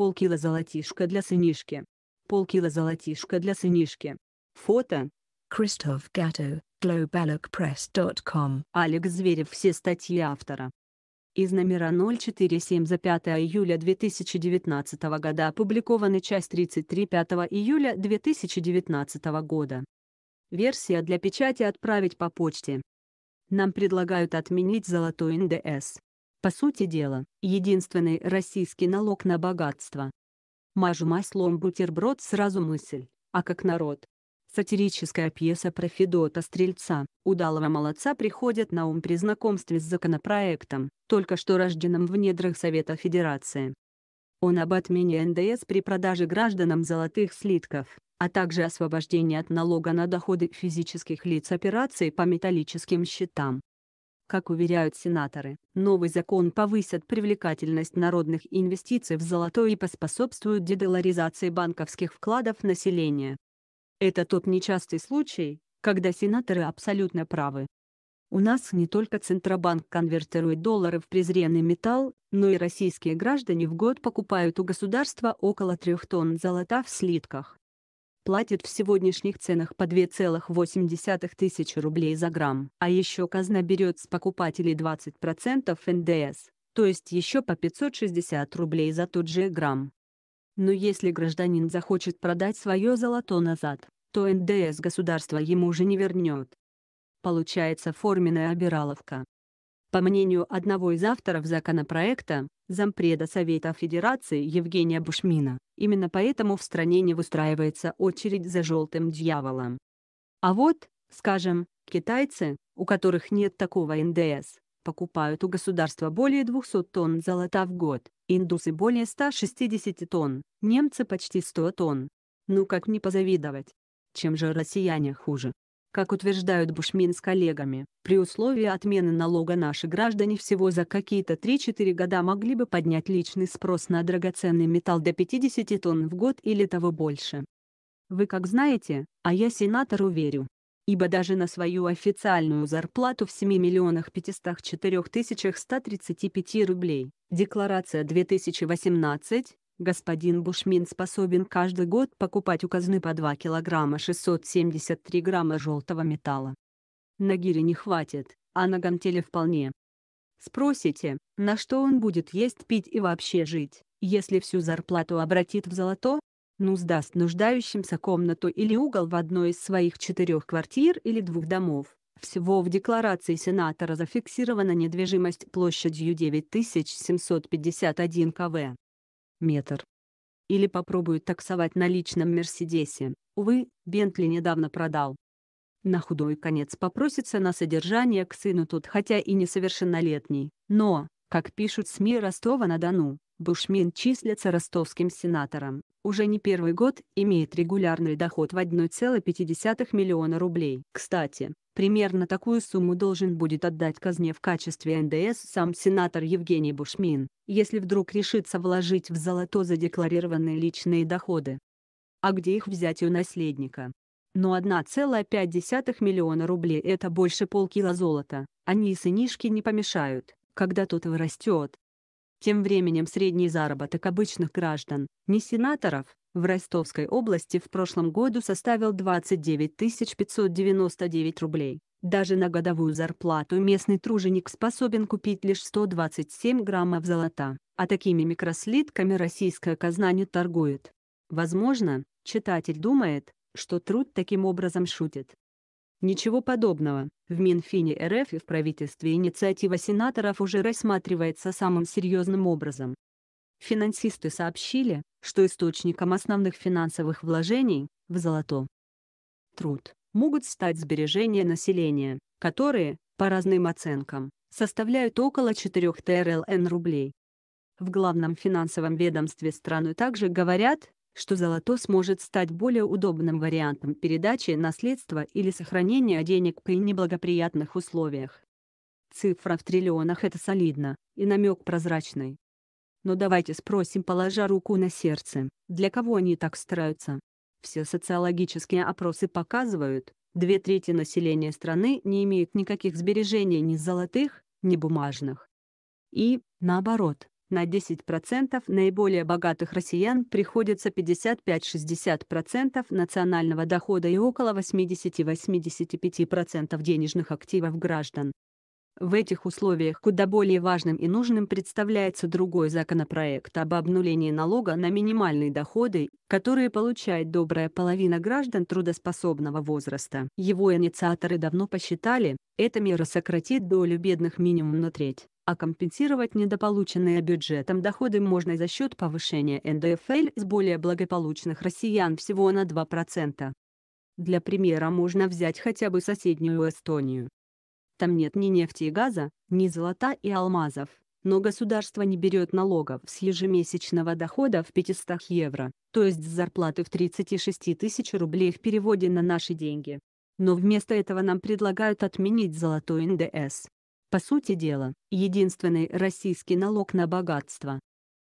Полкило золотишка для сынишки. Полкило золотишка для сынишки. Фото. Кристоф Гато, globalocpress.com Алекс Зверев Все статьи автора. Из номера 047 за 5 июля 2019 года опубликованы часть 33 5 июля 2019 года. Версия для печати отправить по почте. Нам предлагают отменить золотой НДС по сути дела, единственный российский налог на богатство. Мажу маслом бутерброд сразу мысль, а как народ. Сатирическая пьеса про Федота Стрельца, удалого молодца приходит на ум при знакомстве с законопроектом, только что рожденным в недрах Совета Федерации. Он об отмене НДС при продаже гражданам золотых слитков, а также освобождении от налога на доходы физических лиц операций по металлическим счетам. Как уверяют сенаторы, новый закон повысит привлекательность народных инвестиций в золото и поспособствует дедоларизации банковских вкладов населения. Это тот нечастый случай, когда сенаторы абсолютно правы. У нас не только Центробанк конвертирует доллары в презренный металл, но и российские граждане в год покупают у государства около трех тонн золота в слитках платит в сегодняшних ценах по 2,8 тысячи рублей за грамм. А еще казна берет с покупателей 20% НДС, то есть еще по 560 рублей за тот же грамм. Но если гражданин захочет продать свое золото назад, то НДС государство ему уже не вернет. Получается форменная обираловка. По мнению одного из авторов законопроекта, зампреда Совета Федерации Евгения Бушмина, именно поэтому в стране не выстраивается очередь за «желтым дьяволом». А вот, скажем, китайцы, у которых нет такого НДС, покупают у государства более 200 тонн золота в год, индусы более 160 тонн, немцы почти 100 тонн. Ну как не позавидовать? Чем же россияне хуже? как утверждают Бушмин с коллегами, при условии отмены налога наши граждане всего за какие-то 3-4 года могли бы поднять личный спрос на драгоценный металл до 50 тонн в год или того больше. Вы как знаете, а я сенатору верю. Ибо даже на свою официальную зарплату в 7 миллионах 504 тысячах 135 рублей, декларация 2018, Господин Бушмин способен каждый год покупать у казны по 2 килограмма 673 грамма желтого металла. На гире не хватит, а на гантеле вполне. Спросите, на что он будет есть, пить и вообще жить, если всю зарплату обратит в золото? Ну сдаст нуждающимся комнату или угол в одной из своих четырех квартир или двух домов. Всего в декларации сенатора зафиксирована недвижимость площадью 9751 кв метр. Или попробуют таксовать на личном Мерседесе. Увы, Бентли недавно продал. На худой конец попросится на содержание к сыну тут хотя и несовершеннолетний, но, как пишут СМИ Ростова-на-Дону, Бушмин числится ростовским сенатором, уже не первый год имеет регулярный доход в 1,5 миллиона рублей. Кстати, примерно такую сумму должен будет отдать казне в качестве НДС сам сенатор Евгений Бушмин, если вдруг решится вложить в золото задекларированные личные доходы. А где их взять у наследника? Но 1,5 миллиона рублей – это больше полкила золота, они и сынишки не помешают, когда тот вырастет тем временем средний заработок обычных граждан, не сенаторов, в Ростовской области в прошлом году составил 29 599 рублей. Даже на годовую зарплату местный труженик способен купить лишь 127 граммов золота, а такими микрослитками российская казна не торгует. Возможно, читатель думает, что труд таким образом шутит. Ничего подобного. В Минфине РФ и в правительстве инициатива сенаторов уже рассматривается самым серьезным образом. Финансисты сообщили, что источником основных финансовых вложений в золото труд могут стать сбережения населения, которые, по разным оценкам, составляют около 4 ТРЛН рублей. В главном финансовом ведомстве страны также говорят, что золото сможет стать более удобным вариантом передачи наследства или сохранения денег при неблагоприятных условиях. Цифра в триллионах – это солидно, и намек прозрачный. Но давайте спросим, положа руку на сердце, для кого они так стараются? Все социологические опросы показывают, две трети населения страны не имеют никаких сбережений ни золотых, ни бумажных. И, наоборот, на 10% наиболее богатых россиян приходится 55-60% национального дохода и около 80-85% денежных активов граждан. В этих условиях куда более важным и нужным представляется другой законопроект об обнулении налога на минимальные доходы, которые получает добрая половина граждан трудоспособного возраста. Его инициаторы давно посчитали, эта мера сократит долю бедных минимум на треть а компенсировать недополученные бюджетом доходы можно за счет повышения НДФЛ с более благополучных россиян всего на 2%. Для примера можно взять хотя бы соседнюю Эстонию. Там нет ни нефти и газа, ни золота и алмазов, но государство не берет налогов с ежемесячного дохода в 500 евро, то есть с зарплаты в 36 тысяч рублей в переводе на наши деньги. Но вместо этого нам предлагают отменить золотой НДС. По сути дела, единственный российский налог на богатство,